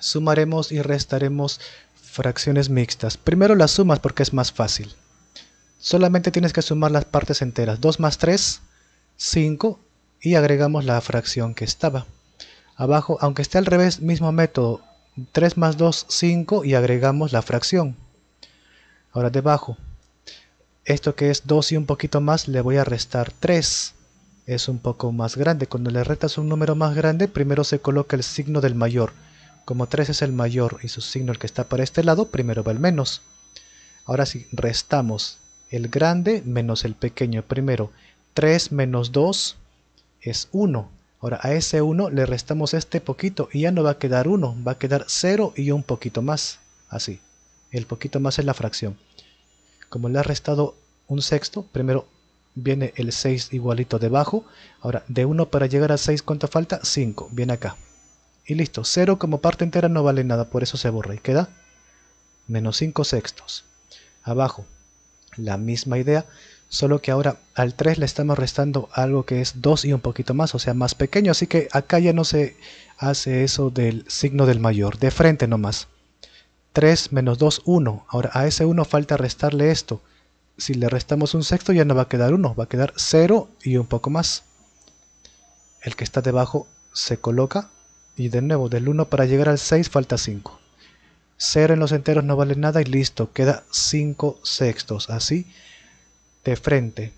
Sumaremos y restaremos fracciones mixtas. Primero las sumas porque es más fácil. Solamente tienes que sumar las partes enteras. 2 más 3, 5 y agregamos la fracción que estaba. Abajo, aunque esté al revés, mismo método. 3 más 2, 5 y agregamos la fracción. Ahora debajo, esto que es 2 y un poquito más le voy a restar 3 es un poco más grande cuando le restas un número más grande primero se coloca el signo del mayor como 3 es el mayor y su signo el que está para este lado, primero va el menos. Ahora sí, restamos el grande menos el pequeño. Primero, 3 menos 2 es 1. Ahora a ese 1 le restamos este poquito y ya no va a quedar 1, va a quedar 0 y un poquito más. Así, el poquito más es la fracción. Como le ha restado un sexto, primero viene el 6 igualito debajo. Ahora de 1 para llegar a 6, ¿cuánto falta? 5, viene acá. Y listo, 0 como parte entera no vale nada, por eso se borra y queda menos 5 sextos. Abajo, la misma idea, solo que ahora al 3 le estamos restando algo que es 2 y un poquito más, o sea, más pequeño, así que acá ya no se hace eso del signo del mayor, de frente nomás. 3 menos 2, 1. Ahora a ese 1 falta restarle esto. Si le restamos un sexto ya no va a quedar 1, va a quedar 0 y un poco más. El que está debajo se coloca y de nuevo del 1 para llegar al 6 falta 5 0 en los enteros no vale nada y listo queda 5 sextos así de frente